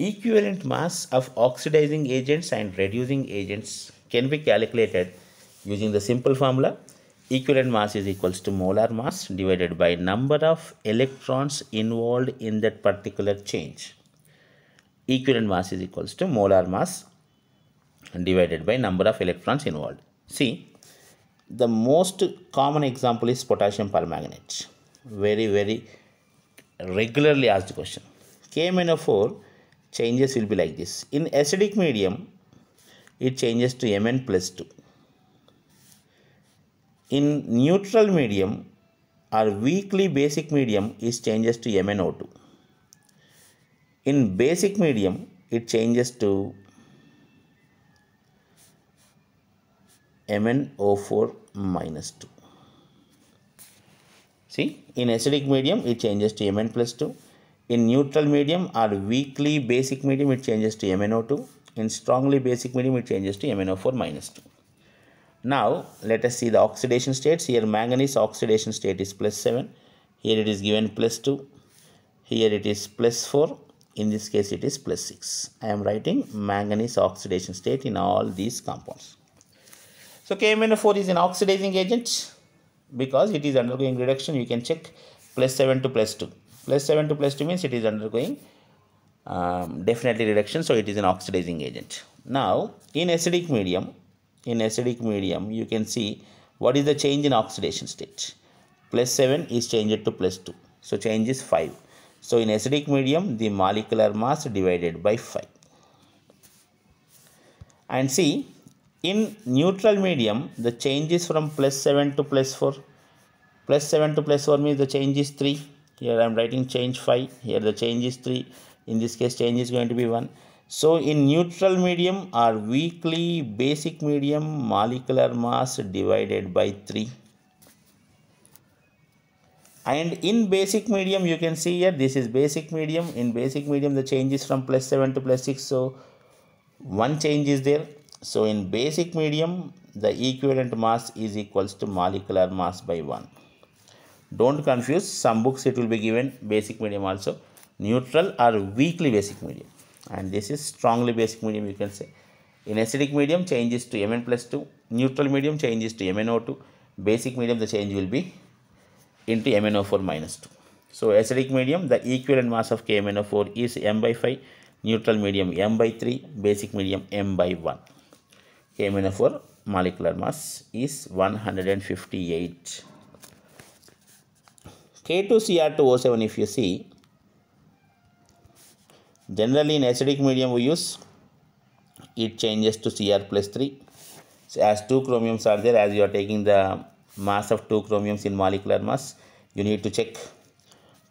Equivalent mass of oxidizing agents and reducing agents can be calculated using the simple formula equivalent mass is equals to molar mass divided by number of electrons involved in that particular change. Equivalent mass is equals to molar mass divided by number of electrons involved. See, the most common example is potassium permanganate. Very, very regularly asked question. KMNO4 changes will be like this. In acidic medium, it changes to Mn plus 2. In neutral medium or weakly basic medium, it changes to MnO2. In basic medium, it changes to MnO4 minus 2. See, in acidic medium, it changes to Mn plus 2. In neutral medium or weakly basic medium, it changes to MnO2. In strongly basic medium, it changes to MnO4 minus 2. Now, let us see the oxidation states. Here, manganese oxidation state is plus 7. Here it is given plus 2. Here it is plus 4. In this case, it is plus 6. I am writing manganese oxidation state in all these compounds. So, KMnO4 is an oxidizing agent because it is undergoing reduction. You can check plus 7 to plus 2. Plus 7 to plus 2 means it is undergoing um, definitely reduction. So it is an oxidizing agent. Now in acidic medium, in acidic medium you can see what is the change in oxidation state. Plus 7 is changed to plus 2. So change is 5. So in acidic medium the molecular mass divided by 5. And see in neutral medium the change is from plus 7 to plus 4. Plus 7 to plus 4 means the change is 3 here I am writing change 5 here the change is 3 in this case change is going to be 1 so in neutral medium or weakly basic medium molecular mass divided by 3 and in basic medium you can see here this is basic medium in basic medium the change is from plus 7 to plus 6 so one change is there so in basic medium the equivalent mass is equals to molecular mass by 1 don't confuse some books it will be given basic medium also neutral or weakly basic medium and this is strongly basic medium you can say in acidic medium changes to mn plus 2 neutral medium changes to mno2 basic medium the change will be into mno4 minus 2 so acidic medium the equivalent mass of kmno4 is m by 5 neutral medium m by 3 basic medium m by 1 kmno4 molecular mass is 158 K2Cr2O7 if you see, generally in acidic medium we use, it changes to Cr plus 3. So as two chromiums are there, as you are taking the mass of two chromiums in molecular mass, you need to check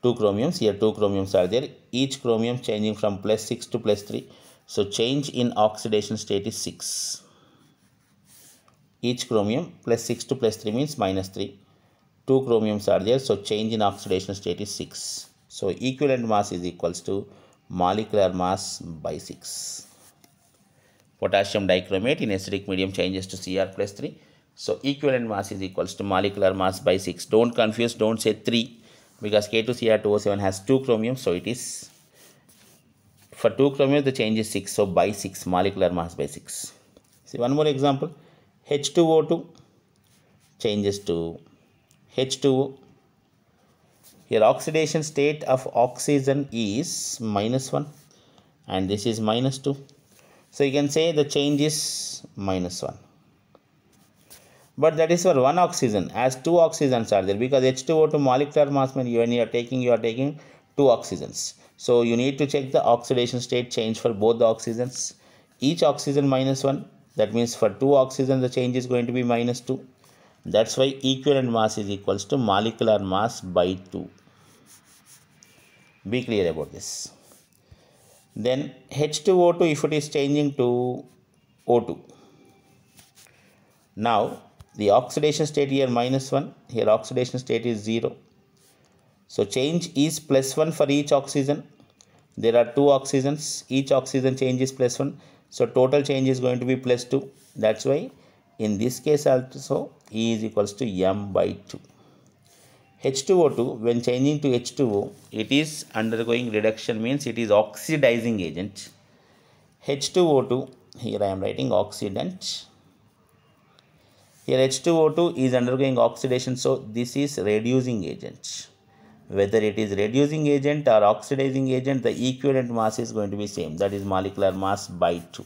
two chromiums. Here two chromiums are there, each chromium changing from plus 6 to plus 3. So change in oxidation state is 6. Each chromium plus 6 to plus 3 means minus 3 two chromiums are there so change in oxidation state is 6 so equivalent mass is equals to molecular mass by 6 potassium dichromate in acidic medium changes to cr plus 3 so equivalent mass is equals to molecular mass by 6 don't confuse don't say 3 because K2Cr2O7 has 2 chromium so it is for 2 chromium the change is 6 so by 6 molecular mass by 6 see one more example H2O2 changes to H2O. Here oxidation state of oxygen is minus 1 and this is minus 2. So you can say the change is minus 1. But that is for one oxygen as two oxygens are there because H2O2 molecular mass when you are taking you are taking two oxygens. So you need to check the oxidation state change for both the oxygens. Each oxygen minus 1 that means for two oxygens, the change is going to be minus 2 that's why equivalent mass is equals to molecular mass by 2. Be clear about this. Then H2O2 if it is changing to O2. Now the oxidation state here minus 1, here oxidation state is 0. So change is plus 1 for each oxygen. There are two oxygens, each oxygen change is plus 1. So total change is going to be plus 2. That's why in this case also E is equals to m by 2. H2O2 when changing to H2O it is undergoing reduction means it is oxidizing agent. H2O2 here I am writing oxidant. Here H2O2 is undergoing oxidation so this is reducing agent. Whether it is reducing agent or oxidizing agent the equivalent mass is going to be same that is molecular mass by 2.